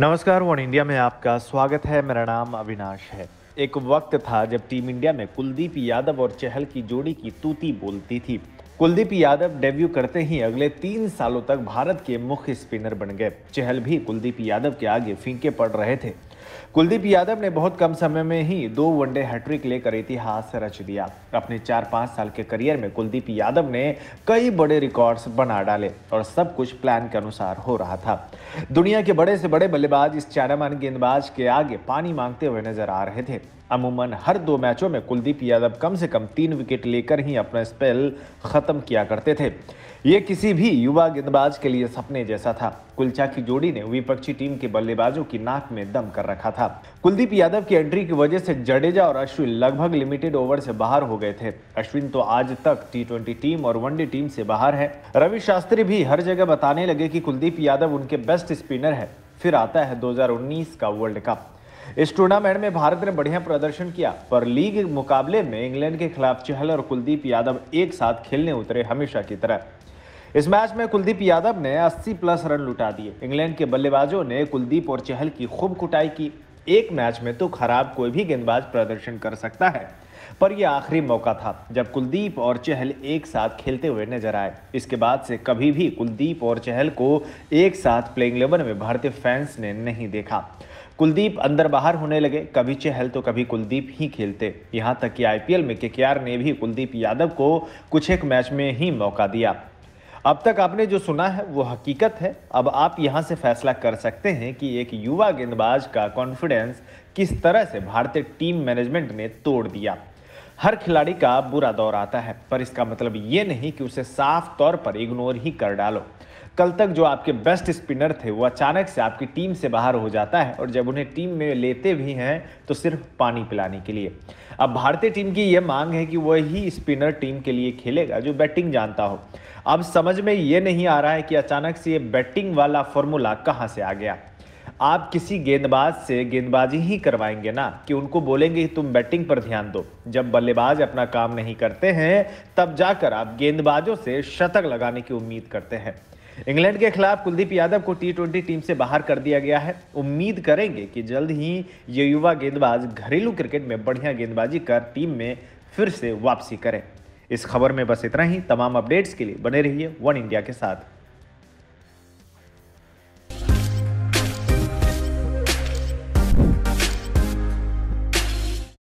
नमस्कार one India में आपका स्वागत है मेरा नाम अविनाश है एक वक्त था जब टीम इंडिया में कुलदीप यादव और चहल की जोड़ी की तूती बोलती थी कुलदीप यादव डेब्यू करते ही अगले तीन सालों तक भारत के मुख्य स्पिनर बन गए चहल भी कुलदीप यादव के आगे फीके पड़ रहे थे कुलदीप यादव ने बहुत कम समय में ही दो वनडे हैट्रिक लेकर इतिहास रच दिया अपने चार पाँच साल के करियर में कुलदीप यादव ने कई बड़े रिकॉर्ड्स बना डाले और सब कुछ प्लान के अनुसार हो रहा था दुनिया के बड़े से बड़े बल्लेबाज इस चारामान गेंदबाज के आगे पानी मांगते हुए नजर आ रहे थे अमूमन हर दो मैचों में कुलदीप यादव कम से कम तीन विकेट लेकर ही अपना स्पेल ख़त्म किया करते थे ये किसी भी युवा गेंदबाज के लिए सपने जैसा था कुलचा की जोड़ी ने विपक्षी टीम के बल्लेबाजों की नाक में दम कर रखा था कुलदीप यादव की एंट्री की वजह से जडेजा और अश्विन लगभग लिमिटेड ओवर से बाहर हो गए थे अश्विन तो आज तक टी टीम और वनडे टीम से बाहर है रवि शास्त्री भी हर जगह बताने लगे की कुलदीप यादव उनके बेस्ट स्पिनर है फिर आता है 2019 का वर्ल्ड कप इस टूर्नामेंट में भारत ने बढ़िया प्रदर्शन किया पर लीग मुकाबले में इंग्लैंड के खिलाफ चहल और कुलदीप यादव एक साथ खेलने उतरे हमेशा की तरह इस मैच में कुलदीप यादव ने 80 प्लस रन लुटा दिए इंग्लैंड के बल्लेबाजों ने कुलदीप और चहल की खूब कुटाई की एक मैच में तो खराब कोई भी गेंदबाज प्रदर्शन कर सकता है पर यह आखिरी मौका था जब कुलदीप और चहल एक साथ खेलते हुए नजर आए इसके बाद से कभी भी कुलदीप और चहल को एक साथ प्लेइंग इलेवन में भारतीय फैंस ने नहीं देखा कुलदीप अंदर बाहर होने लगे कभी चहल तो कभी कुलदीप ही खेलते यहां तक कि आईपीएल में केकेआर ने भी कुलदीप यादव को कुछ एक मैच में ही मौका दिया अब तक आपने जो सुना है वो हकीकत है अब आप यहाँ से फैसला कर सकते हैं कि एक युवा गेंदबाज का कॉन्फिडेंस किस तरह से भारतीय टीम मैनेजमेंट ने तोड़ दिया हर खिलाड़ी का बुरा दौर आता है पर इसका मतलब ये नहीं कि उसे साफ तौर पर इग्नोर ही कर डालो कल तक जो आपके बेस्ट स्पिनर थे वो अचानक से आपकी टीम से बाहर हो जाता है और जब उन्हें टीम में लेते भी हैं तो सिर्फ पानी पिलाने के लिए अब भारतीय टीम की यह मांग है कि वही स्पिनर टीम के लिए खेलेगा जो बैटिंग जानता हो अब समझ में ये नहीं आ रहा है कि अचानक से ये बैटिंग वाला फॉर्मूला कहाँ से आ गया आप किसी गेंदबाज से गेंदबाजी ही करवाएंगे ना कि उनको बोलेंगे तुम बैटिंग पर ध्यान दो जब बल्लेबाज अपना काम नहीं करते हैं तब जाकर आप गेंदबाजों से शतक लगाने की उम्मीद करते हैं इंग्लैंड के खिलाफ कुलदीप यादव को टी ट्वेंटी टीम से बाहर कर दिया गया है उम्मीद करेंगे कि जल्द ही ये युवा गेंदबाज घरेलू क्रिकेट में बढ़िया गेंदबाजी कर टीम में फिर से वापसी करें इस खबर में बस इतना ही तमाम अपडेट्स के लिए बने रहिए वन इंडिया के साथ